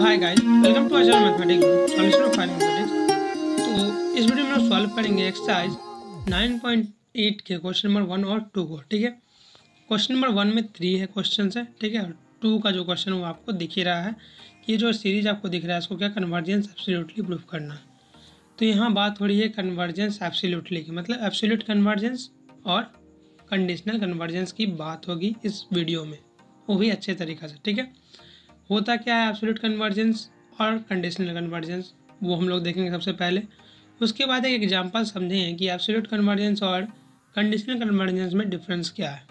hi guys welcome to Ajar mathematics तो इस video में हम सॉल्व करेंगे एक्सरसाइज 9.8 के क्वेश्चन नंबर वन और टू को ठीक है क्वेश्चन नंबर वन में थ्री है क्वेश्चन है ठीक है और टू का जो क्वेश्चन वो आपको दिख ही रहा है ये जो सीरीज आपको दिख रहा है इसको क्या कन्वर्जेंस एब्सोल्युटली प्रूफ करना है तो यहाँ बात हो रही है कन्वर्जेंस एब्सोल्युटली की मतलब एब्सोल्यूट कन्वर्जेंस और कंडीशनल कन्वर्जेंस की बात होगी इस वीडियो में वो भी अच्छे तरीक़े से ठीक है होता क्या है एब्सोल्यूट कन्वर्जेंस और कंडीशनल कन्वर्जेंस वो हम लोग देखेंगे सबसे पहले उसके बाद एक एग्जाम्पल समझें कि एब्सोल्यूट कन्वर्जेंस और कंडीशनल कन्वर्जेंस में डिफरेंस क्या है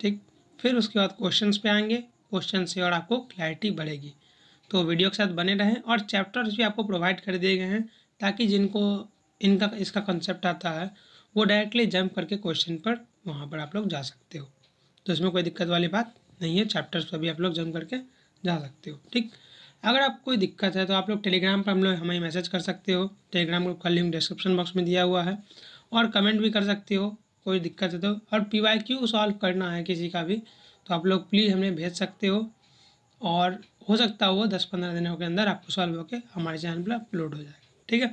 ठीक फिर उसके बाद क्वेश्चन पे आएंगे क्वेश्चन से और आपको क्लैरिटी बढ़ेगी तो वीडियो के साथ बने रहें और चैप्टर्स भी आपको प्रोवाइड कर दिए गए हैं ताकि जिनको इनका इसका कंसेप्ट आता है वो डायरेक्टली जंप करके क्वेश्चन पर वहाँ पर आप लोग जा सकते हो तो इसमें कोई दिक्कत वाली बात नहीं है चैप्टर्स पर भी आप लोग जंप करके जा सकते हो ठीक अगर आप कोई दिक्कत है तो आप लोग टेलीग्राम पर हम लोग हमें मैसेज कर सकते हो टेलीग्राम ग्रुप का लिंक डिस्क्रिप्शन बॉक्स में दिया हुआ है और कमेंट भी कर सकते हो कोई दिक्कत है तो और पी वाई क्यू सॉल्व करना है किसी का भी तो आप लोग प्लीज़ हमें भेज सकते हो और हो सकता है वो दस पंद्रह दिनों के अंदर आपको सॉल्व होकर हमारे चैनल पर अपलोड हो जाएगा ठीक है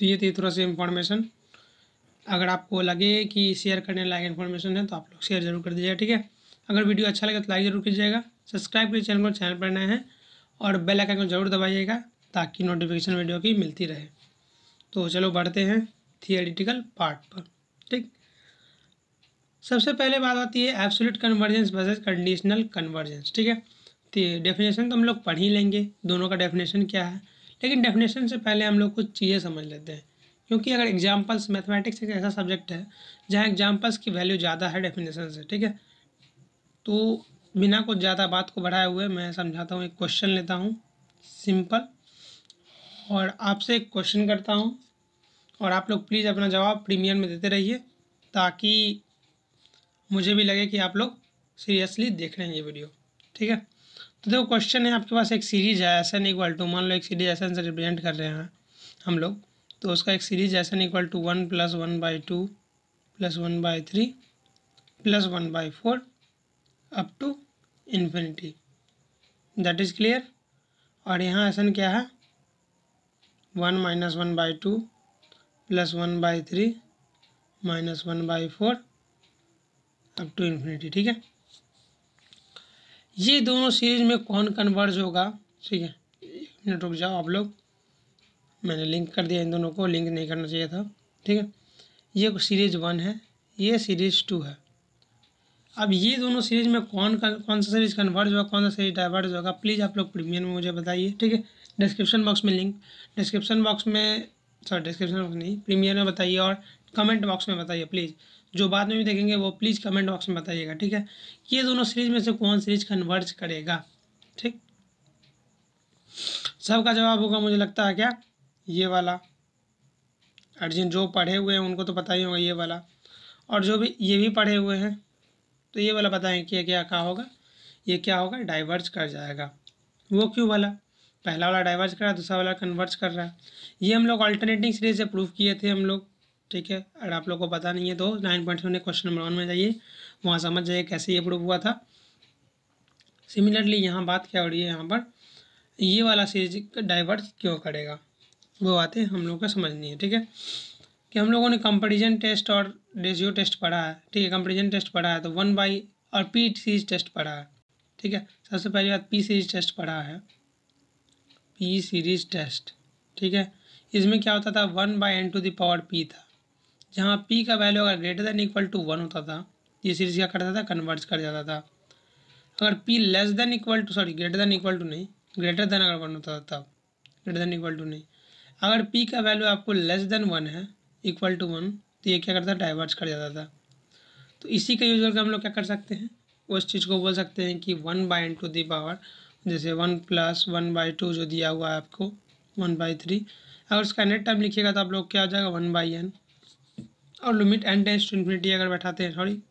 तो ये थी थोड़ा सी इन्फॉर्मेशन अगर आपको लगे कि शेयर करने लायक इन्फॉर्मेशन है तो आप लोग शेयर जरूर कर दीजिएगा ठीक है अगर वीडियो अच्छा लगे तो लाइक जरूर कीजिएगा सब्सक्राइब कीजिए चैनल को चैनल पर नए हैं और बेल आइकन को जरूर दबाइएगा ताकि नोटिफिकेशन वीडियो की मिलती रहे तो चलो बढ़ते हैं थियोरिटिकल पार्ट पर ठीक सबसे पहले बात आती है absolute convergence versus conditional convergence ठीक है डेफिनेशन तो, तो हम लोग पढ़ ही लेंगे दोनों का डेफिनेशन क्या है लेकिन डेफिनेशन से पहले हम लोग कुछ चीज़ें समझ लेते हैं क्योंकि अगर एग्जाम्पल्स मैथमेटिक्स एक ऐसा सब्जेक्ट है जहाँ एग्जाम्पल्स की वैल्यू ज़्यादा है डेफिनेशन से ठीक है तो बिना कुछ ज़्यादा बात को बढ़ाए हुए मैं समझाता हूँ एक क्वेश्चन लेता हूँ सिंपल और आपसे एक क्वेश्चन करता हूँ और आप लोग प्लीज़ अपना जवाब प्रीमियर में देते रहिए ताकि मुझे भी लगे कि आप लोग सीरियसली देख रहे हैं ये वीडियो ठीक है तो देखो क्वेश्चन है आपके पास एक सीरीज है एसन इक्वल टू मान लो एक सीरीज ऐसा से रिप्रेजेंट कर रहे हैं हम लोग तो उसका एक series n equal to one plus one by two plus one by three plus one by four up to infinity that is clear और यहाँ एसन क्या है one minus one by two plus one by three minus one by four up to infinity ठीक है ये दोनों series में कौन कन्वर्ज होगा ठीक है एक मिनट रुक जाओ आप लोग मैंने लिंक कर दिया इन दोनों को लिंक नहीं करना चाहिए था ठीक है ये सीरीज वन है ये सीरीज टू है अब ये दोनों सीरीज में कौन कौन सा सीरीज कन्वर्ज होगा कौन सा सीरीज डाइवर्ज होगा प्लीज़ आप लोग प्रीमियर में मुझे बताइए ठीक है डिस्क्रिप्शन बॉक्स में लिंक डिस्क्रिप्शन बॉक्स में सॉरी डिस्क्रिप्शन बॉक्स नहीं प्रीमियर में बताइए और कमेंट बॉक्स में बताइए प्लीज़ जो बाद में भी देखेंगे वो प्लीज़ कमेंट बॉक्स में बताइएगा ठीक है ये दोनों सीरीज में से कौन सीरीज कन्वर्ज करेगा ठीक सबका जवाब होगा मुझे लगता है क्या ये वाला अर्जिन जो पढ़े हुए हैं उनको तो पता ही होगा ये वाला और जो भी ये भी पढ़े हुए हैं तो ये वाला बताएं कि क्या क्या होगा ये क्या होगा डाइवर्ज कर जाएगा वो क्यों वाला पहला वाला डाइवर्ज कर रहा है दूसरा वाला कन्वर्ज कर रहा है ये हम लोग अल्टरनेटिंग सीरीज से प्रूव किए थे हम लोग ठीक है अगर आप लोग को पता नहीं है तो nine point seven question number one में जाइए वहाँ समझ जाइए कैसे ये प्रूव हुआ था सिमिलरली यहाँ बात क्या हो रही है यहाँ पर ये वाला सीरीज डाइवर्ज क्यों करेगा वो बातें हम लोग को समझनी है ठीक है कि हम लोगों ने कंपेरिजन टेस्ट और रेशियो टेस्ट पढ़ा है ठीक है कंपेरिजन टेस्ट पढ़ा है तो वन बाई और पी सीरीज टेस्ट पढ़ा है ठीक है सबसे पहली बात पी सीरीज टेस्ट पढ़ा है पी सीरीज टेस्ट ठीक है इसमें क्या होता था one by n to the power P था जहाँ पी का वैल्यू अगर greater than equal to one होता था ये सीरीज क्या करता था कन्वर्ट कर जाता था अगर P less than equal to sorry greater than equal to नहीं ग्रेटर देन अगर वन होता था तब ग्रेटर देन इक्वल टू नहीं अगर पी का वैल्यू आपको लेस देन वन है इक्वल टू वन तो ये क्या करता डाइवर्ज कर जाता था तो इसी का यूज करके हम लोग क्या कर सकते हैं उस चीज़ को बोल सकते हैं कि one by n to the power जैसे one plus one by two जो दिया हुआ है आपको वन बाई थ्री अगर उसका नेट टाइम लिखिएगा तो आप लोग क्या हो जाएगा वन बाई एन और limit n tends to infinity अगर बैठाते हैं सॉरी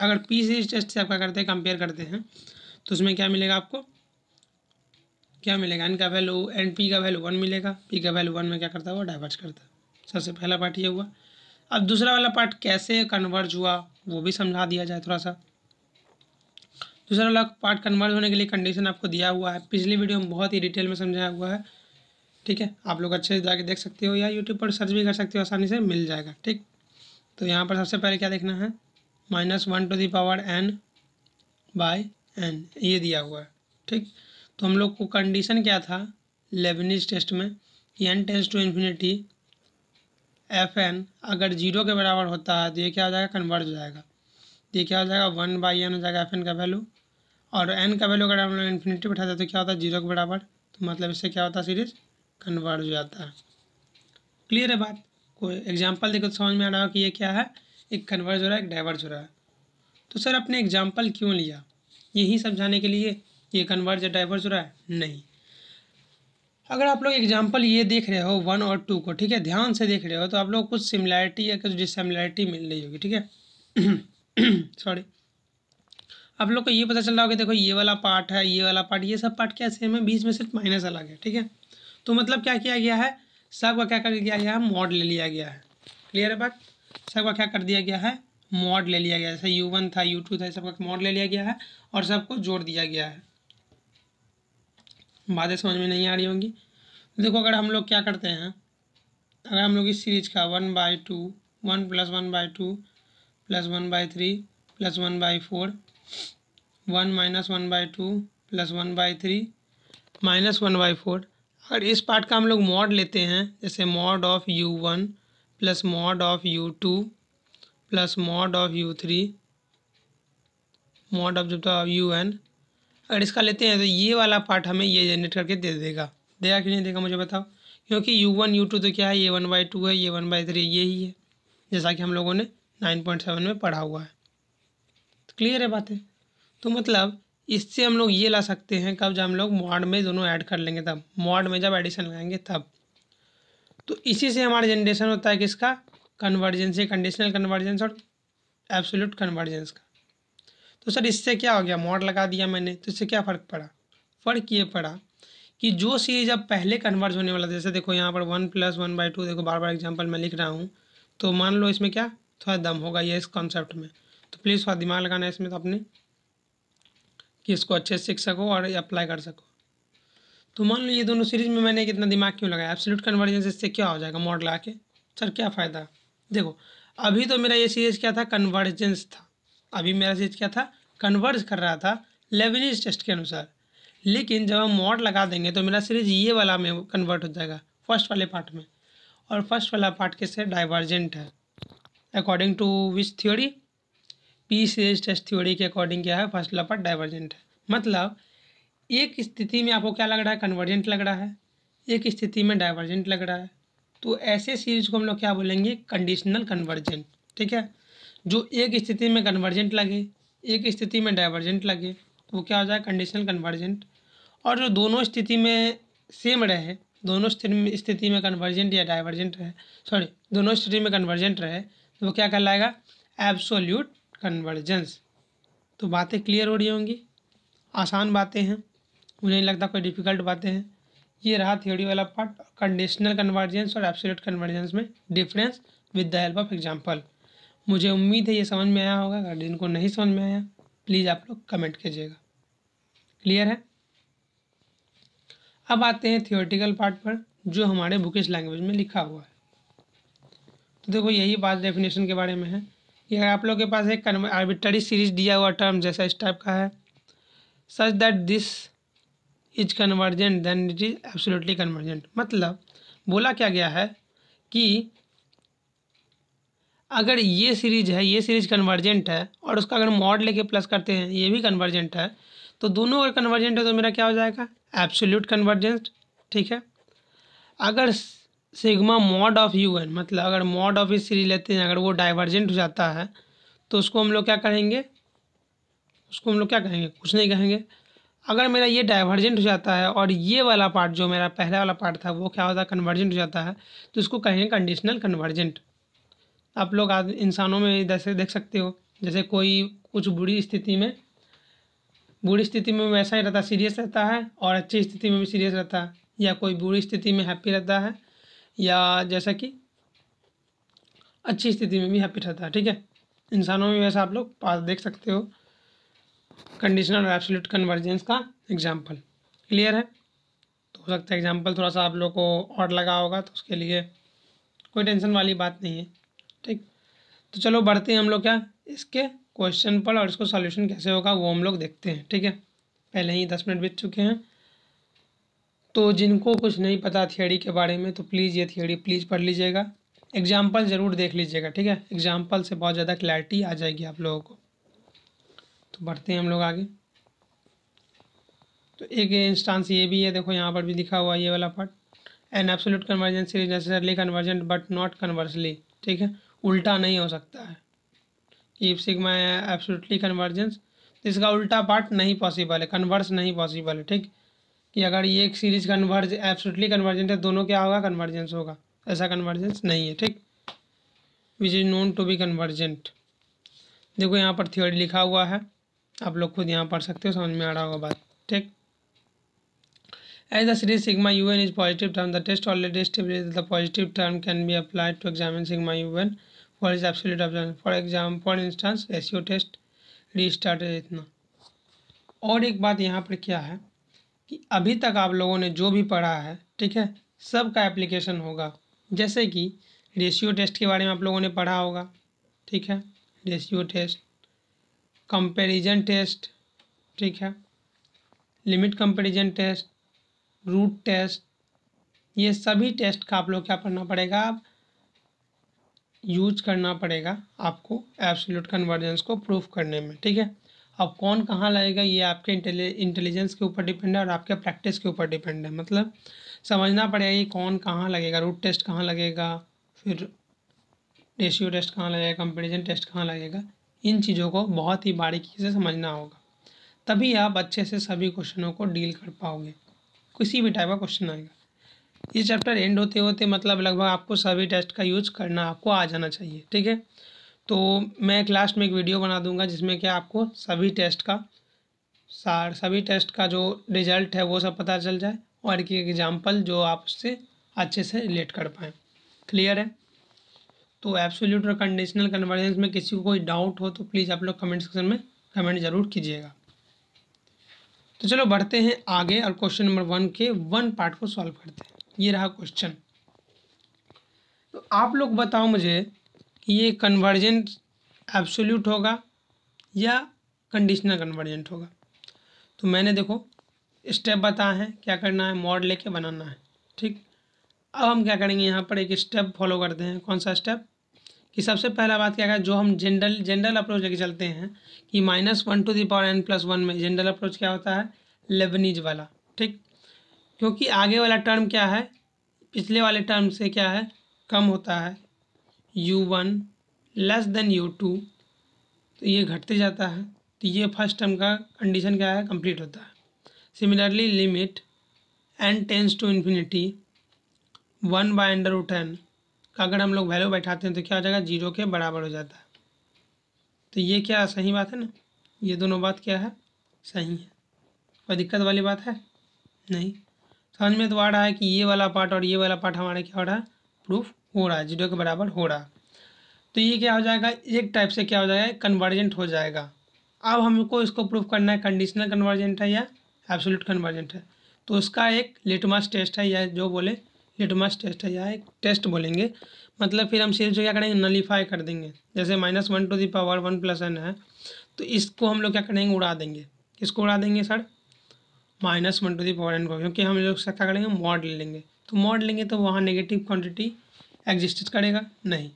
अगर पी सीरीज टेस्ट से आपका करते हैं कंपेयर करते हैं तो उसमें क्या मिलेगा आपको क्या मिलेगा एन का वैल्यू एन पी का वैल्यू वन मिलेगा पी का वैल्यू वन में क्या करता है वो डाइवर्ट करता है सबसे पहला पार्ट ये हुआ अब दूसरा वाला पार्ट कैसे कन्वर्ज हुआ वो भी समझा दिया जाए थोड़ा सा दूसरा वाला पार्ट कन्वर्ज होने के लिए कंडीशन आपको दिया हुआ है पिछली वीडियो में बहुत ही डिटेल में समझाया हुआ है ठीक है आप लोग अच्छे से जाके देख सकते हो या यूट्यूब पर सर्च भी कर सकते हो आसानी से मिल जाएगा ठीक तो यहाँ पर सबसे पहले क्या देखना है minus one to the power n by n ये दिया हुआ है ठीक तो हम लोग को कंडीशन क्या था लेबनिज टेस्ट में कि n tends to infinity f n अगर जीरो के बराबर होता है तो ये क्या हो जाएगा कन्वर्ज हो जाएगा तो ये क्या हो जाएगा वन बाई एन हो जाएगा एफ एन का वैल्यू और एन का वैल्यू अगर हम लोग इन्फिनिटी बैठाते तो क्या होता है जीरो के बराबर तो मतलब इससे क्या होता है सीरीज कन्वर्ज हो जाता है क्लियर है बात कोई एग्जाम्पल देखो तो समझ में आ रहा हो कि ये क्या है एक कन्वर्ज हो रहा है एक डाइवर्ज हो रहा है तो सर आपने एग्जाम्पल क्यों लिया यही समझाने के लिए ये कन्वर्ज या डाइवर्ज हो रहा है नहीं अगर आप लोग एग्जाम्पल ये देख रहे हो वन और टू को ठीक है ध्यान से देख रहे हो तो आप लोग कुछ सिमिलैरिटी या कुछ डिसमिलैरिटी मिल रही होगी ठीक है सॉरी आप लोग को ये पता चल रहा होगा देखो ये वाला पार्ट है ये वाला पार्ट ये सब पार्ट क्या सेम है बीच में सिर्फ माइनस अलग है ठीक है तो मतलब क्या किया गया है सब का क्या कर दिया गया है मॉड ले लिया गया है क्लियर है बात सब का क्या कर दिया गया है मॉड ले लिया गया जैसे यू वन था यू टू था सबका मॉड ले लिया गया है और सबको जोड़ दिया गया है बातें समझ में नहीं आ रही होंगी देखो अगर हम लोग क्या करते हैं अगर हम लोग इस सीरीज़ का one by two one plus one by two plus one by three plus one by four one minus one by two plus one by three minus one by four अगर इस पार्ट का हम लोग mod लेते हैं जैसे mod of u one plus mod of u two plus mod of u three mod of जब तो यू एन अगर इसका लेते हैं तो ये वाला पार्ट हमें ये जनरेट करके दे देगा देगा कि नहीं देगा मुझे बताओ क्योंकि यू वन यू टू तो क्या है ये वन बाई टू है ये वन बाई थ्री ये ही है जैसा कि हम लोगों ने नाइन पॉइंट सेवन में पढ़ा हुआ है तो क्लियर है बातें तो मतलब इससे हम लोग ये ला सकते हैं कब जब हम लोग मॉड में दोनों ऐड कर लेंगे तब मॉड में जब एडिशन लगाएंगे तब तो इसी से हमारा जनरेशन होता है किसका कन्वर्जेंस कंडीशनल कन्वर्जेंस और एब्सोल्यूट कन्वर्जेंस का तो सर इससे क्या हो गया मॉड लगा दिया मैंने तो इससे क्या फ़र्क पड़ा फ़र्क ये पड़ा कि जो सीरीज अब पहले कन्वर्ज होने वाला जैसे देखो यहाँ पर one plus one by two देखो बार बार एग्जाम्पल मैं लिख रहा हूँ तो मान लो इसमें क्या थोड़ा दम होगा ये इस कॉन्सेप्ट में तो प्लीज़ थोड़ा दिमाग लगाना है इसमें तो अपने कि इसको अच्छे से सीख सको और अप्लाई कर सको तो मान लो ये दोनों सीरीज़ में मैंने कितना दिमाग क्यों लगाया एब्सोल्यूट कन्वर्जेंस इससे क्या हो जाएगा मॉड लगा के सर क्या फ़ायदा देखो अभी तो मेरा ये सीरीज़ क्या था कन्वर्जेंस था अभी मेरा सीरीज क्या था कन्वर्ज कर रहा था लेवनीज टेस्ट के अनुसार लेकिन जब हम मॉड लगा देंगे तो मेरा सीरीज ये वाला में कन्वर्ट हो जाएगा फर्स्ट वाले पार्ट में और फर्स्ट वाला पार्ट किससे डाइवर्जेंट है according to which theory p series test theory के अकॉर्डिंग क्या है फर्स्ट वाला पार्ट डाइवर्जेंट है मतलब एक स्थिति में आपको क्या लग रहा है कन्वर्जेंट लग रहा है एक स्थिति में डाइवर्जेंट लग रहा है तो ऐसे सीरीज को हम लोग क्या बोलेंगे कंडीशनल कन्वर्जेंट ठीक है जो एक स्थिति में कन्वर्जेंट लगे एक स्थिति में डाइवर्जेंट लगे तो वो क्या हो जाए कंडीशनल कन्वर्जेंट और जो दोनों स्थिति में सेम रहे दोनों स्थिति में कन्वर्जेंट या डाइवर्जेंट रहे सॉरी दोनों स्थिति में कन्वर्जेंट रहे तो वो क्या कहलाएगा एब्सोल्यूट कन्वर्जेंस तो बातें क्लियर हो रही होंगी आसान बातें हैं मुझे नहीं लगता कोई डिफ़िकल्ट बातें हैं ये रहा थ्योरी वाला पार्ट कंडीशनल कन्वर्जेंस और एब्सोल्यूट कन्वर्जेंस में difference with the help of example मुझे उम्मीद है ये समझ में आया होगा अगर जिनको नहीं समझ में आया प्लीज़ आप लोग कमेंट कीजिएगा क्लियर है अब आते हैं थियोटिकल पार्ट पर जो हमारे बुकिश लैंग्वेज में लिखा हुआ है तो देखो यही बात डेफिनेशन के बारे में है कि अगर आप लोग के पास एक आर्बिट्री सीरीज दिया हुआ टर्म जैसा इस टाइप का है such that this is convergent then it is absolutely convergent मतलब बोला क्या गया है कि अगर ये सीरीज है ये सीरीज कन्वर्जेंट है और उसका अगर मॉड लेके प्लस करते हैं ये भी कन्वर्जेंट है तो दोनों अगर कन्वर्जेंट है तो मेरा क्या हो जाएगा एब्सोल्यूट कन्वर्जेंट ठीक है अगर sigma mod of u n मतलब अगर मॉड ऑफ इस सीरीज लेते हैं अगर वो डाइवर्जेंट हो जाता है तो उसको हम लोग क्या कहेंगे उसको हम लोग क्या कहेंगे कुछ नहीं कहेंगे अगर मेरा ये डाइवर्जेंट हो जाता है और ये वाला पार्ट जो मेरा पहला वाला पार्ट था वो क्या होता है कन्वर्जेंट हो जाता है तो उसको कहेंगे कंडीशनल कन्वर्जेंट आप लोग आज इंसानों में जैसे देख सकते हो जैसे कोई कुछ बुरी स्थिति में बुरी स्थिति में वैसा ही रहता सीरियस रहता है और अच्छी स्थिति में भी सीरियस रहता है या कोई बुरी स्थिति में हैप्पी रहता है या जैसा कि अच्छी स्थिति में भी हैप्पी रहता है ठीक है इंसानों में वैसा आप लोग पास देख सकते हो कंडीशनल और एब्सोल्यूट कन्वर्जेंस का एग्जाम्पल क्लियर है तो हो सकता है एग्जाम्पल थोड़ा सा आप लोग को और लगा होगा तो उसके लिए कोई टेंशन वाली बात नहीं है ठीक तो चलो बढ़ते हैं हम लोग क्या इसके क्वेश्चन पर और इसको सॉल्यूशन कैसे होगा वो हम लोग देखते हैं ठीक है पहले ही दस मिनट बीत चुके हैं तो जिनको कुछ नहीं पता थियोरी के बारे में तो प्लीज़ ये थियोरी प्लीज़ पढ़ लीजिएगा एग्जाम्पल ज़रूर देख लीजिएगा ठीक है एग्जाम्पल से बहुत ज़्यादा क्लैरिटी आ जाएगी आप लोगों को तो बढ़ते हैं हम लोग आगे तो एक इंस्टांस ये भी है देखो यहाँ पर भी लिखा हुआ ये वाला part an absolute convergency is necessarily convergent but not conversely ठीक है उल्टा नहीं हो सकता है इफ सिग्मा एब्सोल्युटली कन्वर्जेंस इसका उल्टा पार्ट नहीं पॉसिबल है कन्वर्स नहीं पॉसिबल है ठीक कि अगर ये एक सीरीज कन्वर्ज एब्सोल्युटली कन्वर्जेंट है तो दोनों क्या होगा कन्वर्जेंस होगा ऐसा कन्वर्जेंस नहीं है ठीक which is known to be convergent देखो यहाँ पर थ्योरी लिखा हुआ है आप लोग खुद यहाँ पढ़ सकते हो समझ में आ रहा होगा बात ठीक as the series sigma u n is positive term the test already establish the positive term can be applied to examine sigma u n what is absolute option for example for instance ratio test restart इतना और एक बात यहाँ पर क्या है कि अभी तक आप लोगों ने जो भी पढ़ा है ठीक है सब का एप्लीकेशन होगा जैसे कि रेशियो टेस्ट के बारे में आप लोगों ने पढ़ा होगा ठीक है रेशियो टेस्ट कंपैरिजन टेस्ट ठीक है limit comparison test root test ये सभी टेस्ट का आप लोग क्या पढ़ना पड़ेगा आप यूज करना पड़ेगा आपको एब्सोल्यूट कन्वर्जेंस को प्रूफ करने में ठीक है अब कौन कहाँ लाएगा ये आपके इंटेलिजेंस के ऊपर डिपेंड है और आपके प्रैक्टिस के ऊपर डिपेंड है मतलब समझना पड़ेगा ये कौन कहाँ लगेगा रूट टेस्ट कहाँ लगेगा फिर रेशियो टेस्ट कहाँ लगेगा कंपेरिजन टेस्ट कहाँ लगेगा इन चीज़ों को बहुत ही बारीकी से समझना होगा तभी आप अच्छे से सभी क्वेश्चनों को डील कर पाओगे किसी भी टाइप का क्वेश्चन आएगा ये चैप्टर एंड होते होते मतलब लगभग आपको सभी टेस्ट का यूज करना आपको आ जाना चाहिए ठीक है तो मैं एक लास्ट में एक वीडियो बना दूंगा जिसमें क्या आपको सभी टेस्ट का सार सभी टेस्ट का जो रिजल्ट है वो सब पता चल जाए और एक एग्जाम्पल जो आप उससे अच्छे से रिलेट कर पाएँ क्लियर है तो एब्सोल्यूट और कंडीशनल कन्वर्जेंस में किसी को कोई डाउट हो तो प्लीज़ आप लोग कमेंट सेक्शन में कमेंट ज़रूर कीजिएगा तो चलो बढ़ते हैं आगे और क्वेश्चन नंबर वन के वन पार्ट को सॉल्व करते हैं ये रहा क्वेश्चन तो आप लोग बताओ मुझे कि ये कन्वर्जेंट एब्सोल्यूट होगा या कंडीशनल कन्वर्जेंट होगा तो मैंने देखो स्टेप बताए हैं क्या करना है मॉड लेके बनाना है ठीक अब हम क्या करेंगे यहाँ पर एक स्टेप फॉलो करते हैं कौन सा स्टेप कि सबसे पहला बात क्या है जो हम जनरल जनरल अप्रोच लेके चलते हैं कि minus one to the power n plus one में जनरल अप्रोच क्या होता है लेबनीज वाला ठीक क्योंकि आगे वाला टर्म क्या है पिछले वाले टर्म से क्या है कम होता है u one less than u two तो ये घटते जाता है तो ये फर्स्ट टर्म का कंडीशन क्या है कंप्लीट होता है similarly limit n tends to infinity one by under root n का अगर हम लोग वैल्यू बैठाते हैं तो क्या हो जाएगा जीरो के बराबर हो जाता है तो ये क्या सही बात है ना ये दोनों बात क्या है सही है कोई दिक्कत वाली बात है नहीं समझ में तो आ रहा है कि ये वाला पार्ट और ये वाला पार्ट हमारा क्या हो रहा है प्रूफ हो रहा है जीरो के बराबर हो रहा है तो ये क्या हो जाएगा एक टाइप से क्या हो जाएगा कन्वर्जेंट हो जाएगा अब हमको इसको प्रूफ करना है कंडीशनल कन्वर्जेंट है या एब्सोल्यूट कन्वर्जेंट है तो उसका एक लिटमस टेस्ट है या जो बोले लिटमस टेस्ट है या एक टेस्ट बोलेंगे मतलब फिर हम सिर्फ क्या करेंगे नलीफाई कर देंगे जैसे minus one to the power one plus n है तो इसको हम लोग क्या करेंगे उड़ा देंगे किसको उड़ा देंगे sir minus one to the power n को क्योंकि हम लोग क्या करेंगे मॉड ले लेंगे तो मॉड लेंगे तो वहाँ नेगेटिव क्वान्टिटी एग्जिस्ट करेगा नहीं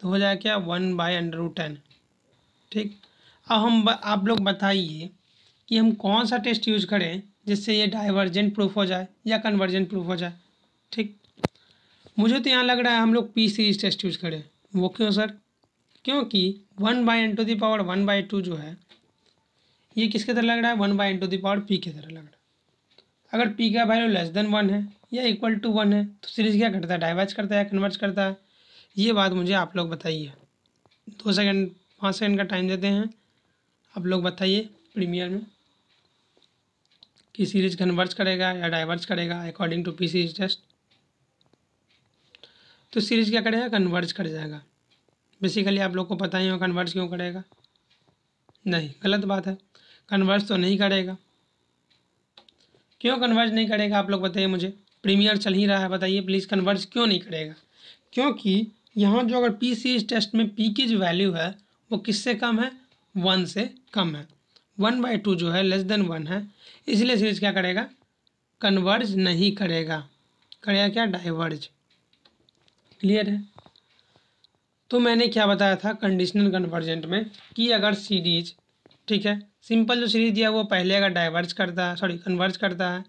तो हो जाएगा क्या one by under root ten ठीक अब हम आप लोग बताइए कि हम कौन सा टेस्ट यूज करें जिससे ये डाइवर्जेंट प्रूफ हो जाए या कन्वर्जेंट प्रूफ हो जाए ठीक मुझे तो यहाँ लग रहा है हम लोग पी सीरीज टेस्ट यूज करें वो क्यों सर क्योंकि one by n to the power one by two जो है ये किसके तरह लग रहा है one by n to the power p के तरह लग रहा है अगर पी का वैल्यू लेस देन वन है या इक्वल टू वन है तो सीरीज़ क्या करता है डाइवर्ज करता है कन्वर्ज करता है ये बात मुझे आप लोग बताइए दो सेकंड पाँच सेकंड का टाइम देते हैं आप लोग बताइए प्रीमियर में कि सीरीज कन्वर्ज करेगा या डाइवर्ज करेगा according to p series test तो सीरीज क्या करेगा कन्वर्ज कर जाएगा बेसिकली आप लोग को पता ही हो कन्वर्ज क्यों करेगा नहीं गलत बात है कन्वर्ज तो नहीं करेगा क्यों कन्वर्ज नहीं करेगा आप लोग बताइए मुझे प्रीमियर चल ही रहा है बताइए प्लीज़ कन्वर्ज क्यों नहीं करेगा क्योंकि यहाँ जो अगर पी सीरीज टेस्ट में पी की जो वैल्यू है वो किससे कम है वन से कम है वन बाई टू जो है लेस देन वन है इसलिए सीरीज क्या करेगा कन्वर्ज नहीं करेगा करेगा क्या डाइवर्ज क्लियर है तो मैंने क्या बताया था कंडीशनल कन्वर्जेंट में कि अगर सीरीज ठीक है सिंपल जो सीरीज दिया वो पहले अगर डाइवर्ज करता है सॉरी कन्वर्ज करता है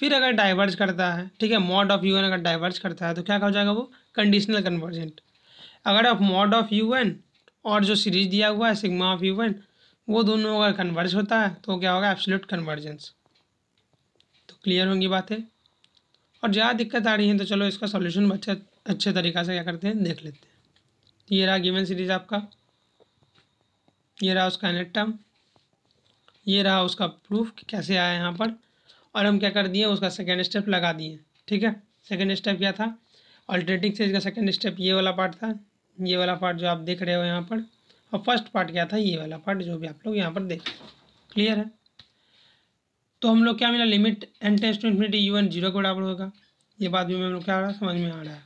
फिर अगर डाइवर्ज करता है ठीक है मॉड ऑफ यू एन अगर डाइवर्ज करता है तो क्या हो जाएगा वो कंडीशनल कन्वर्जेंट अगर आप मॉड ऑफ यू एन और जो सीरीज दिया हुआ है सिग्मा ऑफ यू एन वो दोनों अगर कन्वर्ज होता है तो क्या होगा एब्सोल्यूट कन्वर्जेंस तो क्लियर होंगी बातें और ज़्यादा दिक्कत आ रही है तो चलो इसका सोल्यूशन बच्चे अच्छे तरीक़ा से क्या करते हैं देख लेते हैं ये रहा गिवन सीरीज आपका ये रहा उसका नेट टर्म ये रहा उसका प्रूफ कि कैसे आया यहाँ पर और हम क्या कर दिए उसका सेकेंड स्टेप लगा दिए ठीक है सेकेंड स्टेप क्या था ऑल्टरनेटिंग सेज का सेकेंड स्टेप ये वाला पार्ट था ये वाला पार्ट जो आप देख रहे हो यहाँ पर और फर्स्ट पार्ट क्या था ये वाला पार्ट जो भी आप लोग यहाँ पर देख क्लियर है तो हम लोग क्या मिला limit n tends to infinity u n zero के बराबर होगा ये बात भी हम लोग क्या समझ में आ रहा है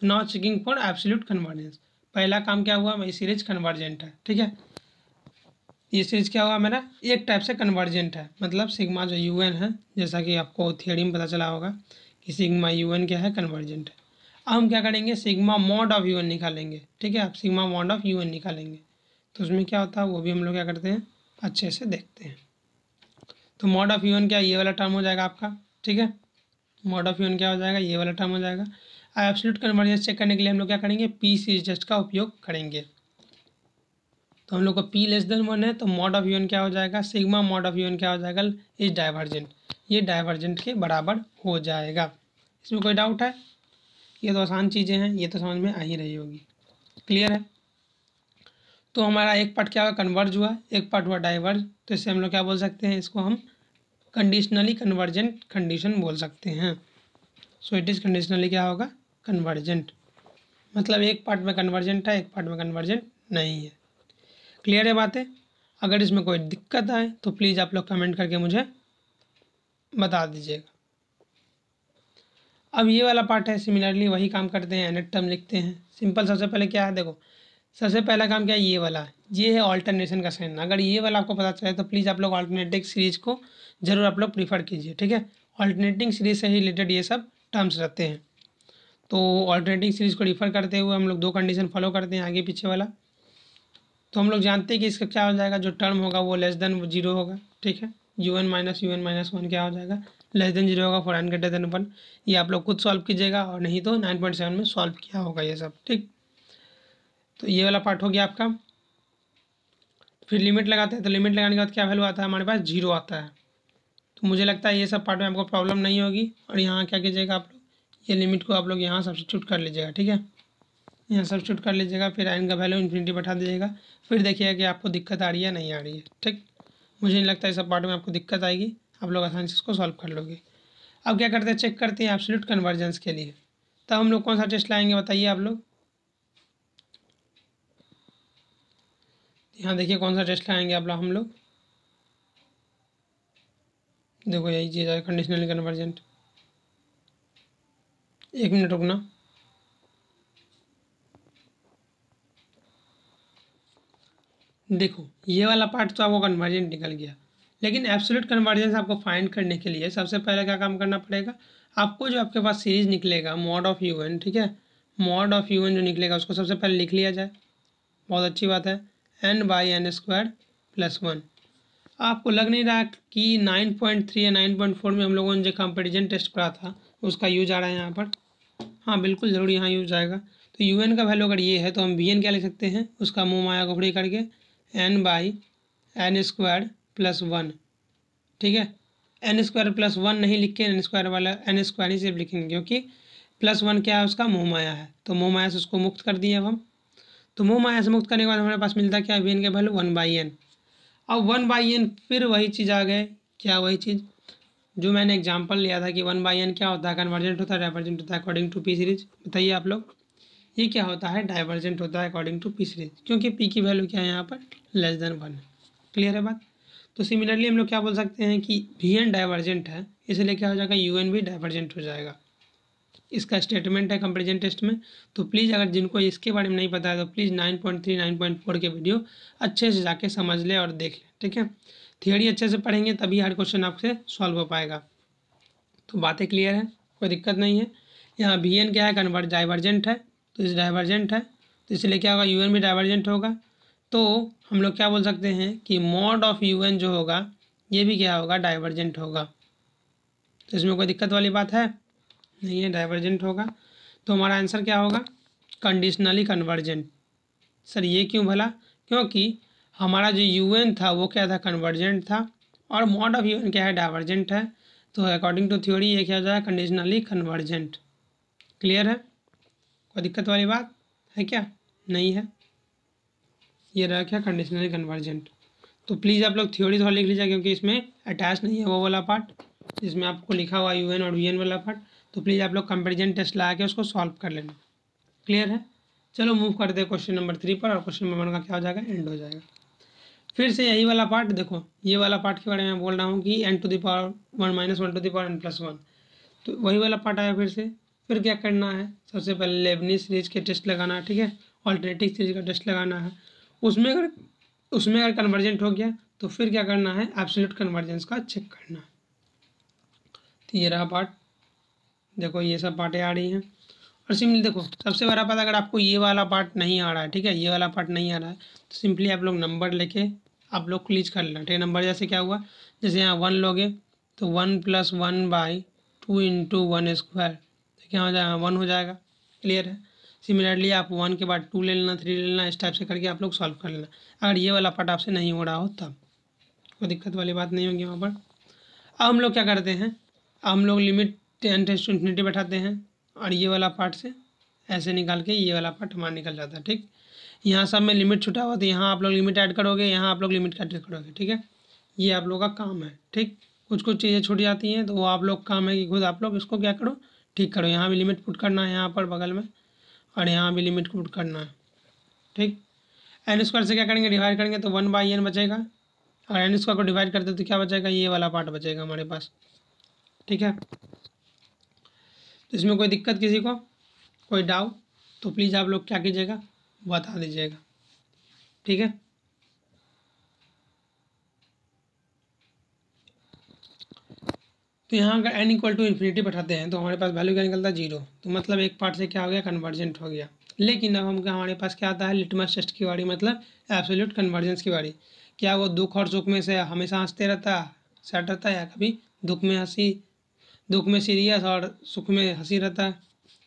तो now checking for absolute convergence पहला काम क्या हुआ मैं सीरीज कन्वर्जेंट है ठीक है ये सीरीज क्या हुआ मेरा एक टाइप से कन्वर्जेंट है मतलब सिग्मा जो यू एन है जैसा कि आपको थियोरी में पता चला होगा कि सिग्मा यू एन क्या है कन्वर्जेंट है अब हम क्या करेंगे sigma mod of u n निकालेंगे ठीक है आप sigma mod of u n निकालेंगे तो उसमें क्या होता है वो भी हम लोग क्या करते हैं अच्छे से देखते हैं तो मॉड ऑफ एन क्या ये वाला टर्म हो जाएगा आपका ठीक है मॉड ऑफ एन क्या हो जाएगा ये वाला टर्म हो जाएगा एब्सोल्यूट कन्वर्जेंस चेक करने के लिए हम लोग क्या करेंगे पी सीरीज टेस्ट का उपयोग करेंगे तो हम लोग का पी लेस देन वन है तो मॉड ऑफ यून क्या हो जाएगा सिग्मा मॉड ऑफ यून क्या हो जाएगा इज डाइवर्जेंट ये डाइवर्जेंट के बराबर हो जाएगा इसमें कोई डाउट है ये तो आसान चीज़ें हैं ये तो समझ में आ ही रही होगी क्लियर है तो हमारा एक पार्ट क्या हुआ कन्वर्ज हुआ एक पार्ट हुआ डाइवर्ज तो इससे हम लोग क्या बोल सकते हैं इसको हम कंडीशनली कन्वर्जेंट कंडीशन बोल सकते हैं सो इट इज़ कंडीशनली क्या होगा कन्वर्जेंट मतलब एक पार्ट में कन्वर्जेंट है एक पार्ट में कन्वर्जेंट नहीं है क्लियर है बातें अगर इसमें कोई दिक्कत आए तो प्लीज़ आप लोग कमेंट करके मुझे बता दीजिएगा अब ये वाला पार्ट है सिमिलरली वही काम करते हैं एनेट टर्म लिखते हैं सिंपल सबसे पहले क्या है देखो सबसे पहला काम क्या है ये वाला है ये है ऑल्टरनेशन का साइन अगर ये वाला आपको पता चले तो प्लीज़ आप लोग ऑल्टरनेटिव सीरीज को ज़रूर आप लोग प्रीफर कीजिए ठीक है ऑल्टरनेटिंग सीरीज से ही रिलेटेड ये सब टर्म्स रहते हैं तो ऑल्टरनेटिंग सीरीज को रिफर करते हुए हम लोग दो कंडीशन फॉलो करते हैं आगे पीछे वाला तो हम लोग जानते हैं कि इसका क्या हो जाएगा जो टर्म होगा वो लेस देन जीरो होगा ठीक है u n minus u n minus one क्या हो जाएगा लेस देन जीरो होगा for n greater than one ये आप लोग खुद सॉल्व कीजिएगा और नहीं तो नाइन पॉइंट सेवन में सॉल्व किया होगा ये सब ठीक तो ये वाला पार्ट हो गया आपका फिर लिमिट लगाते हैं तो लिमिट लगाने के बाद क्या वैल्यू आता है हमारे पास जीरो आता है तो मुझे लगता है ये सब पार्ट में आपको प्रॉब्लम नहीं होगी और यहाँ क्या कीजिएगा आप लोग ये लिमिट को आप लोग यहाँ सब्सिट्यूट कर लीजिएगा ठीक है यहाँ सब्सिट्यूट कर लीजिएगा फिर आयन का वैल्यू इन्फिनिटी बैठा दीजिएगा फिर देखिएगा कि आपको दिक्कत आ रही है नहीं आ रही है ठीक मुझे नहीं लगता इस सब पार्ट में आपको दिक्कत आएगी आप लोग आसानी से इसको सॉल्व कर लोगे अब क्या करते हैं चेक करते हैं एब्सोल्यूट कन्वर्जेंस के लिए तब तो हम लोग कौन सा टेस्ट लाएंगे बताइए आप लोग यहाँ देखिए कौन सा टेस्ट लाएंगे आप लोग हम लोग देखो यही चीज़ है कंडीशनल कन्वर्जेंट एक मिनट रुकना देखो ये वाला पार्ट तो आपको कन्वर्जेंट निकल गया लेकिन एब्सोल्यूट कन्वर्जेंस आपको फाइंड करने के लिए सबसे पहले क्या काम करना पड़ेगा आपको जो आपके पास सीरीज निकलेगा मॉड ऑफ यू एन ठीक है मॉड ऑफ यू एन जो निकलेगा उसको सबसे पहले लिख लिया जाए बहुत अच्छी बात है n by n square plus one आपको लग नहीं रहा कि नाइन पॉइंट थ्री या नाइन पॉइंट फोर में हम लोगों ने जो कंपेरिजन टेस्ट करा था उसका यूज आ रहा है यहाँ पर हाँ बिल्कुल ज़रूर यहाँ यूज आएगा तो यू एन का वैल्यू अगर ये है तो हम वी एन क्या लिख सकते हैं उसका मुँह माया को करके n by n square plus one ठीक है एन स्क्वायर प्लस वन नहीं लिख के एन स्क्वायर वाला एन स्क्वायर ही सिर्फ लिखेंगे क्योंकि प्लस वन क्या है उसका मोह माया है तो मोह माया से उसको मुक्त कर दिए अब हम तो मोह माया से मुक्त करने के बाद हमारे पास मिलता क्या वी एन के वैल्यू वन बाई एन अब वन बाई एन फिर वही चीज़ आ गए क्या वही चीज़ जो मैंने एग्जाम्पल लिया था कि वन बाई एन क्या होता है कन्वर्जेंट होता है डाइवर्जेंट होता है अकॉर्डिंग टू पी सीरीज बताइए आप लोग ये क्या होता है डाइवर्जेंट होता है अकॉर्डिंग टू पी सीरीज क्योंकि पी की वैल्यू क्या है यहाँ पर लेस देन वन क्लियर है बात तो सिमिलरली हम लोग क्या बोल सकते हैं कि वी एन डाइवर्जेंट है इसलिए क्या हो जाएगा यू एन भी डाइवर्जेंट हो जाएगा इसका स्टेटमेंट है कंपेरिजन टेस्ट में तो प्लीज़ अगर जिनको इसके बारे में नहीं पता है तो please nine point three nine point four के वीडियो अच्छे से जाके समझ लें और देख लें ठीक है थियोरी अच्छे से पढ़ेंगे तभी हर क्वेश्चन आपसे सॉल्व हो पाएगा तो बातें क्लियर है कोई दिक्कत नहीं है यहाँ बी एन क्या है कन्वर्ट डाइवर्जेंट है तो इस डाइवर्जेंट है तो इसलिए क्या होगा यू एन भी डाइवर्जेंट होगा तो हम लोग क्या बोल सकते हैं कि मॉड ऑफ यू एन जो होगा ये भी क्या होगा डाइवर्जेंट होगा तो इसमें कोई दिक्कत वाली बात है नहीं है डाइवर्जेंट होगा तो हमारा आंसर क्या होगा कंडीशनली कन्वर्जेंट सर ये क्यों भला क्योंकि हमारा जो यू था वो क्या था कन्वर्जेंट था और मॉड ऑफ यू क्या है डाइवर्जेंट है तो अकॉर्डिंग टू थ्योरी ये क्या हो जाएगा कंडीशनली कन्वर्जेंट क्लियर है कोई दिक्कत वाली बात है क्या नहीं है ये रहा क्या कंडीशनल कन्वर्जेंट तो प्लीज़ आप लोग थ्योरी थोड़ा लिख लीजिए क्योंकि इसमें अटैच नहीं है वो वाला पार्ट जिसमें आपको लिखा हुआ यू एन और वी एन वाला पार्ट तो प्लीज़ आप लोग कंपेरिजन टेस्ट ला के उसको सॉल्व कर लेना क्लियर है चलो मूव करते हैं क्वेश्चन नंबर थ्री पर और क्वेश्चन नंबर वन का क्या हो जाएगा एंड हो जाएगा फिर से यही वाला पार्ट देखो ये वाला पार्ट के बारे में बोल रहा हूँ कि n to the power one minus one to the power n plus one तो वही वाला पार्ट आया फिर से फिर क्या करना है सबसे पहले लेबनी सीरीज के टेस्ट लगाना है ठीक है ऑल्टरनेटिव सीरीज का टेस्ट लगाना है उसमें अगर उसमें अगर कन्वर्जेंट हो गया तो फिर क्या करना है एब्सोल्यूट कन्वर्जेंस का चेक करना है तो ये रहा पार्ट देखो ये सब पार्टें आ रही हैं और सिंपली देखो सबसे बड़ा पता अगर आपको ये वाला पार्ट नहीं आ रहा है ठीक है ये वाला पार्ट नहीं आ रहा है तो सिंपली आप लोग नंबर लेके आप लोग क्लीज कर लेना ठीक है नंबर जैसे क्या हुआ जैसे यहाँ वन लोगे तो one plus one by two into one square क्या हो जाएगा वन हो जाएगा क्लियर है सिमिलरली आप वन के बाद टू ले लेना थ्री ले लेना इस टाइप से करके आप लोग सॉल्व कर लेना अगर ये वाला पार्ट आपसे नहीं हो रहा हो तब कोई दिक्कत वाली बात नहीं होगी वहाँ पर अब हम लोग क्या करते हैं हम लोग लिमिट टेन टेस्ट इन्फिनिटी बैठाते हैं और ये वाला पार्ट से ऐसे निकाल के ये वाला पार्ट हमारा निकल जाता है ठीक यहाँ सब में लिमिट छुटा हुआ तो यहाँ आप लोग लिमिट ऐड करोगे यहाँ आप लोग लिमिट का ऐड करोगे ठीक है ये आप लोग का काम है ठीक कुछ कुछ चीज़ें छूट जाती हैं तो वो आप लोग काम है कि खुद आप लोग इसको क्या करो ठीक करो यहाँ भी लिमिट पुट करना है यहाँ पर बगल में और यहाँ भी लिमिट पुट करना है ठीक एन स्क्वायर से क्या करेंगे डिवाइड करेंगे तो वन बाई एन बचेगा और एन स्क्वायर को डिवाइड करते तो क्या बचेगा ये वाला पार्ट बचेगा हमारे पास ठीक है तो इसमें कोई दिक्कत किसी को कोई डाउट तो प्लीज़ आप लोग क्या कीजिएगा बता दीजिएगा ठीक है तो यहाँ अगर एन इक्वल टू इन्फिनिटी बैठाते हैं तो हमारे पास वैल्यू क्या निकलता है जीरो तो मतलब एक पार्ट से क्या हो गया कन्वर्जेंट हो गया लेकिन अब हम हमारे पास क्या आता है लिटमस टेस्ट की बारी मतलब एब्सोल्यूट कन्वर्जेंस की बारी क्या वो दुख और सुख में से हमेशा हंसते रहता सैड रहता है या कभी दुख में हंसी दुख में सीरियस और सुख में हंसी रहता है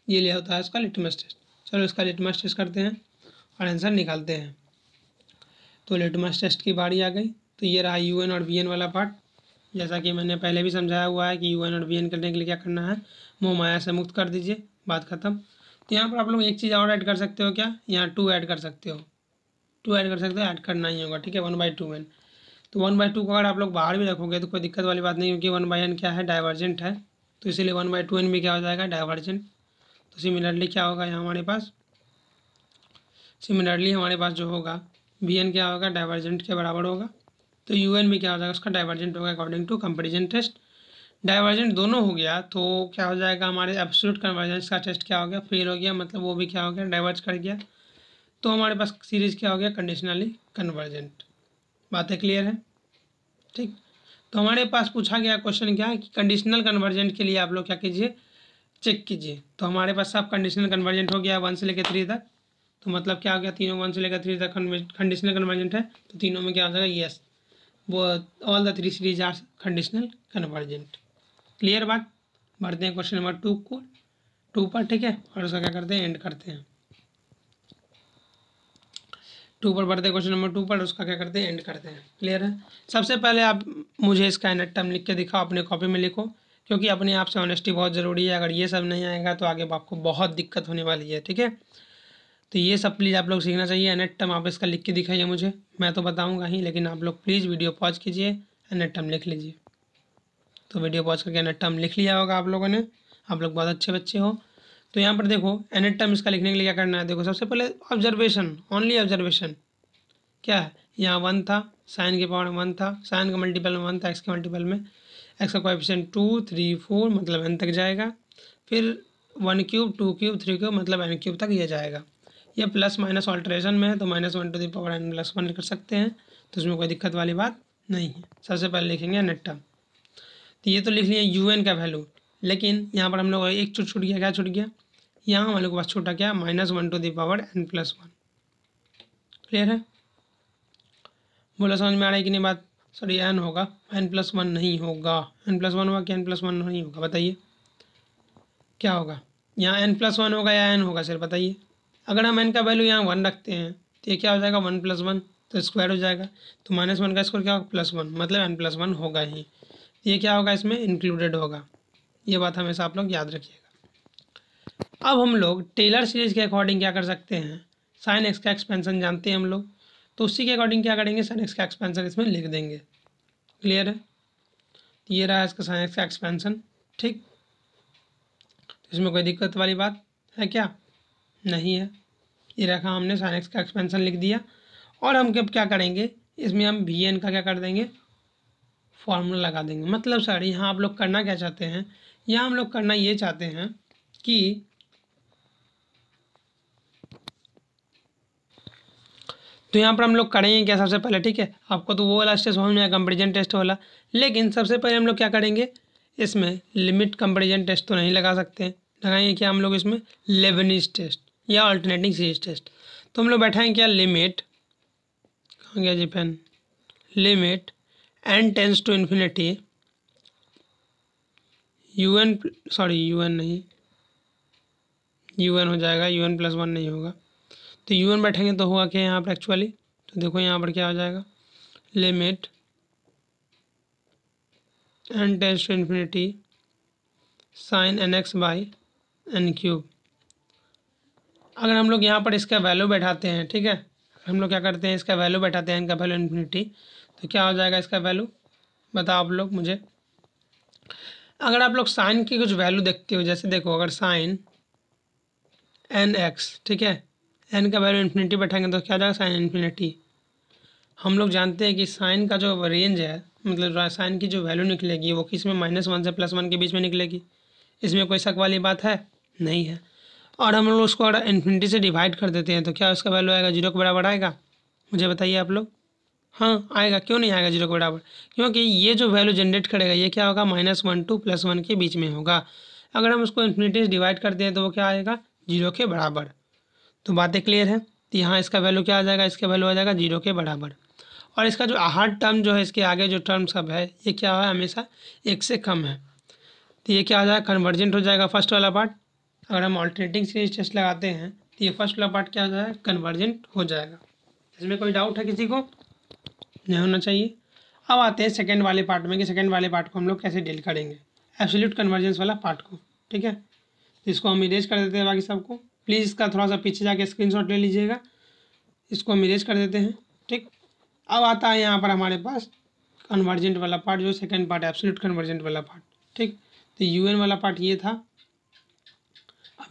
ये लिया होता है उसका लिटमस टेस्ट चलो इसका लिटमस टेस्ट करते हैं और आंसर निकालते हैं तो लिटमस टेस्ट की बारी आ गई तो ये रहा यू एन और वी एन वाला पार्ट जैसा कि मैंने पहले भी समझाया हुआ है कि यू एन और वी एन करने के लिए क्या करना है मोह माया से मुक्त कर दीजिए बात खत्म तो यहाँ पर आप लोग एक चीज़ और ऐड कर सकते हो क्या यहाँ टू ऐड कर सकते हो टू ऐड कर सकते हो ऐड करना ही होगा ठीक है वन बाई टू एन तो वन बाई टू को अगर आप लोग बाहर भी रखोगे तो कोई दिक्कत वाली बात नहीं क्योंकि वन बाई एन क्या है डाइवर्जेंट है तो इसीलिए वन बाई टू एन भी क्या हो जाएगा डाइवर्जेंट तो सिमिलरली क्या होगा यहाँ हमारे पास सिमिलरली हमारे पास जो होगा बी एन क्या होगा डाइवर्जेंट के बराबर होगा तो यू एन भी क्या हो जाएगा उसका डाइवर्जेंट होगा according to comparison test divergent दोनों हो गया तो क्या हो जाएगा हमारे एब्सोलूट कन्वर्जेंस का टेस्ट क्या हो गया फेल हो गया मतलब वो भी क्या हो गया डाइवर्ज कर गया तो हमारे पास सीरीज क्या हो गया कंडीशनली कन्वर्जेंट बातें क्लियर हैं ठीक तो हमारे पास पूछा गया क्वेश्चन क्या है कि कंडीशनल कन्वर्जेंट के लिए आप लोग क्या कीजिए चेक कीजिए तो हमारे पास साहब कंडीशनल कन्वर्जेंट हो गया वन से लेकर थ्री तक तो मतलब क्या हो गया तीनों वन से लेकर थ्री तक कंडीशनल कन्वर्जेंट है तो तीनों में क्या हो जाएगा yes all the three series are conditional convergent clear बात बढ़ते हैं क्वेश्चन नंबर टू को टू पर ठीक है और उसका क्या करते हैं एंड करते हैं टू पर बढ़ते क्वेश्चन नंबर टू पर उसका क्या करते हैं एंड करते हैं क्लियर है सबसे पहले आप मुझे इसका एनट टर्म लिख के दिखाओ अपने कॉपी में लिखो क्योंकि अपने आप से ऑनेस्टी बहुत ज़रूरी है अगर ये सब नहीं आएगा तो आगे आपको बहुत दिक्कत होने वाली है ठीक है तो ये सब प्लीज़ आप लोग सीखना चाहिए एनेट टर्म आप इसका लिख के दिखाइए मुझे मैं तो बताऊंगा ही लेकिन आप लोग प्लीज़ वीडियो पॉज कीजिए एनेट टर्म लिख लीजिए तो वीडियो पॉज करके अनेट टर्म लिख लिया होगा आप लोगों ने आप लोग बहुत अच्छे बच्चे हो तो यहाँ पर देखो एनेट टर्म इसका लिखने के लिए क्या करना है देखो सबसे पहले ऑब्जर्वेशन ओनली ऑब्जर्वेशन क्या है यहाँ वन था साइन के पावर वन था साइन का मल्टीपल में वन था एक्स के मल्टीपल में एक्स का कोएफिशिएंट टू थ्री फोर मतलब एन तक जाएगा फिर one cube two cube three cube मतलब एन क्यूब तक यह जाएगा ये प्लस माइनस ऑल्ट्रेशन में है तो minus one to the power n plus one कर सकते हैं तो उसमें कोई दिक्कत वाली बात नहीं है सबसे पहले लिखेंगे नेट टर्म तो ये तो लिख लिया यू एन का वैल्यू लेकिन यहाँ पर हम लोग एक छूट छूट गया क्या छूट गया यहाँ हम लोग के पास छूटा क्या minus one to the power n plus one clear है बोला समझ में आ रहा है कि नहीं बात सॉरी एन होगा एन प्लस वन नहीं होगा एन प्लस वन होगा कि एन प्लस वन नहीं होगा बताइए क्या होगा यहाँ एन प्लस वन होगा या एन होगा सर बताइए अगर हम एन का वैल्यू यहाँ वन रखते हैं तो ये क्या हो जाएगा वन प्लस वन तो स्क्वायर हो जाएगा तो माइनस वन का स्क्वायर क्या होगा प्लस वन मतलब एन प्लस वन होगा ही तो ये क्या होगा इसमें इंक्लूडेड होगा ये बात हमेशा आप लोग याद रखिएगा अब हम लोग टेलर सीरीज के अकॉर्डिंग क्या कर सकते हैं साइन एक्स का एक्सपेंसन जानते हैं हम लोग तो उसी के अकॉर्डिंग क्या करेंगे साइन एक्स का एक्सपेंसन इसमें लिख देंगे क्लियर है तो ये रहा इसका साइन एक्स का एक्सपेंसन ठीक तो इसमें कोई दिक्कत वाली बात है क्या नहीं है ये रखा हमने साइन एक्स का एक्सपेंसन लिख दिया और हम कब क्या करेंगे इसमें हम वी एन का क्या कर देंगे फॉर्मूला लगा देंगे मतलब सर यहाँ आप लोग करना क्या चाहते हैं यहाँ हम लोग करना ये चाहते हैं कि तो यहाँ पर हम लोग करेंगे क्या सबसे पहले ठीक है आपको तो वो वाला टेस्ट समझ में आया कंपेरिजन टेस्ट वाला लेकिन सबसे पहले हम लोग क्या करेंगे इसमें लिमिट कंपेरिजन टेस्ट तो नहीं लगा सकते लगाएंगे क्या हम लोग इसमें लेवनिज टेस्ट या अल्टरनेटिंग सीरीज टेस्ट तो हम लोग बैठाएँ क्या लिमिट कहाँ गया जी pen limit n tends to infinity u n sorry u n नहीं यू एन हो जाएगा यू एन प्लस वन नहीं होगा तो यू एन बैठेंगे तो होगा क्या यहाँ पर एक्चुअली तो देखो यहाँ पर क्या हो जाएगा limit n tends to infinity sine n x by n cube अगर हम लोग यहाँ पर इसका वैल्यू बैठाते हैं ठीक है हम लोग क्या करते हैं इसका वैल्यू बैठाते हैं इनका वैल्यू इन्फिनिटी तो क्या हो जाएगा इसका वैल्यू बताओ आप लोग मुझे अगर आप लोग साइन की कुछ वैल्यू देखते हो जैसे देखो अगर साइन एन एक्स ठीक है एन का वैल्यू इन्फिनिटी बैठाएंगे तो क्या जाएगा साइन इन्फिनिटी हम लोग जानते हैं कि साइन का जो रेंज है मतलब साइन की जो वैल्यू निकलेगी वो किस में माइनस वन से प्लस वन के बीच में निकलेगी इसमें कोई शक वाली बात है नहीं है और हम लोग उसको अगर इन्फिनिटी से डिवाइड कर देते हैं तो क्या उसका वैल्यू आएगा जीरो के बराबर आएगा मुझे बताइए आप लोग हाँ आएगा क्यों नहीं आएगा जीरो के बराबर क्योंकि ये जो वैल्यू जनरेट करेगा ये क्या होगा minus one to plus one के बीच में होगा अगर हम उसको इन्फिनिटी से डिवाइड करते हैं तो वो क्या आएगा जीरो के बराबर तो बातें क्लियर है तो यहाँ इसका वैल्यू क्या आ जाएगा इसका वैल्यू आ जाएगा जीरो के बराबर और इसका जो हर टर्म जो है इसके आगे जो टर्म सब है ये क्या है हमेशा एक से कम है तो ये क्या आ जाएगा कन्वर्जेंट हो जाएगा फर्स्ट वाला पार्ट अगर हम ऑल्टरनेटिंग सीरीज टेस्ट लगाते हैं तो ये फर्स्ट वाला पार्ट क्या हो जाएगा कन्वर्जेंट हो जाएगा इसमें कोई डाउट है किसी को नहीं होना चाहिए अब आते हैं सेकेंड वाले पार्ट में कि सेकेंड वाले पार्ट को हम लोग कैसे डील करेंगे एब्सोल्यूट कन्वर्जेंस वाला पार्ट को ठीक है इसको हम इरेज कर देते हैं बाकी सबको प्लीज़ इसका थोड़ा सा पीछे जाके स्क्रीनशॉट ले लीजिएगा इसको हम इरेज कर देते हैं ठीक अब आता है यहाँ पर हमारे पास कन्वर्जेंट वाला पार्ट जो सेकेंड पार्ट एब्सोल्यूट कन्वर्जेंट वाला पार्ट ठीक तो यू वाला पार्ट ये था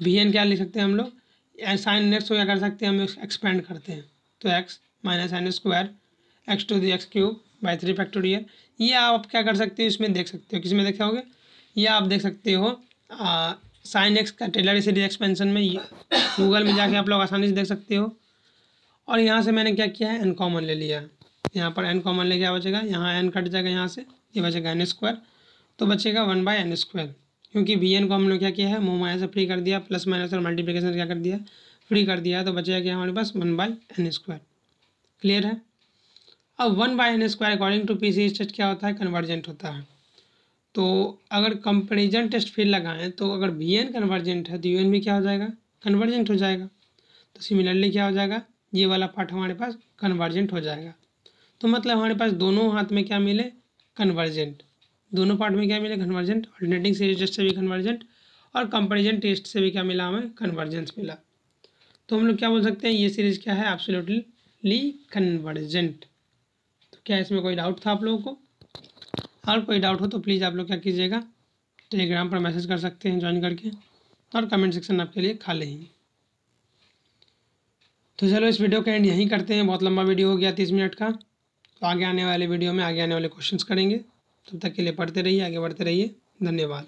वी एन क्या लिख सकते हैं हम लोग साइन एक्स को क्या कर सकते हैं हम एक्सपेंड करते हैं तो x minus n square x to the x cube by three factorial ये आप क्या कर सकते हो इसमें देख सकते हो किस में देखे होगा ये आप देख सकते हो साइन एक्स का टेलर सीरीज एक्सपेंशन में गूगल में जाके आप लोग आसानी से देख सकते हो और यहाँ से मैंने क्या किया है एन कॉमन ले लिया यहाँ पर एन कॉमन लेके आ बचेगा यहाँ एन कट जाएगा यहाँ से ये यह बचेगा एन स्क्वायर तो बचेगा वन बाई एन स्क्वायर क्योंकि बी एन को हमने क्या किया है मोमाया से फ्री कर दिया प्लस माइनस और मल्टीप्लिकेशन क्या कर दिया फ्री कर दिया तो बचेगा क्या हमारे पास one by n square clear है अब one by n square according to p c test क्या होता है कन्वर्जेंट होता है तो अगर कंपेरिजन टेस्ट फिर लगाएं तो अगर बी एन कन्वर्जेंट है तो यू एन भी क्या हो जाएगा कन्वर्जेंट हो जाएगा तो सिमिलरली क्या हो जाएगा ये वाला पार्ट हमारे पास कन्वर्जेंट हो जाएगा तो मतलब हमारे पास दोनों हाथ में क्या मिले कन्वर्जेंट दोनों पार्ट में क्या मिले कन्वर्जेंट ऑल्टरनेटिंग सीरीज टेस्ट से भी कन्वर्जेंट और कंपेरिजन टेस्ट से भी क्या मिला हमें कन्वर्जेंस मिला तो हम लोग क्या बोल सकते हैं ये सीरीज क्या है एब्सोल्युटली कन्वर्जेंट तो क्या इसमें कोई डाउट था आप लोगों को और कोई डाउट हो तो प्लीज़ आप लोग क्या कीजिएगा टेलीग्राम पर मैसेज कर सकते हैं ज्वाइन करके और कमेंट सेक्शन आपके लिए खाली ही तो चलो इस वीडियो का एंड यहीं करते हैं बहुत लंबा वीडियो हो गया तीस मिनट का तो आगे आने वाले वीडियो में आगे आने वाले क्वेश्चंस करेंगे तब तक के लिए पढ़ते रहिए आगे बढ़ते रहिए धन्यवाद